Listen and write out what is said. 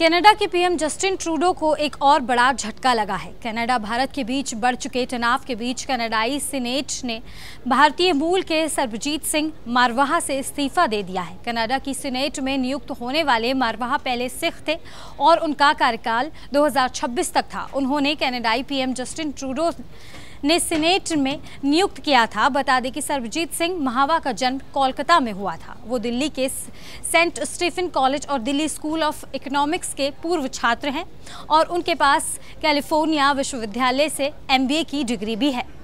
Canada के PM Justin Trudeau को एक और बड़ा झटका लगा है कनाडा भारत के बीच बढ़ चुके तनाव के बीच कनाडाई सीनेट ने भारतीय मूल के सरबजीत सिंह मारवाहा से इस्तीफा दे दिया है कनाडा की सीनेट में नियुक्त होने वाले मारवाहा पहले सिख थे और उनका कार्यकाल 2026 तक था उन्होंने कनाडाई पीएम जस्टिन ट्रूडो ने सीनेट में नियुक्त किया था बता दें कि सर्वजीत सिंह महावा का जन्म कोलकाता में हुआ था वो दिल्ली के सेंट स्टीफन कॉलेज और दिल्ली स्कूल ऑफ इकोनॉमिक्स के पूर्व छात्र हैं और उनके पास कैलिफोर्निया विश्वविद्यालय से एमबीए की डिग्री भी है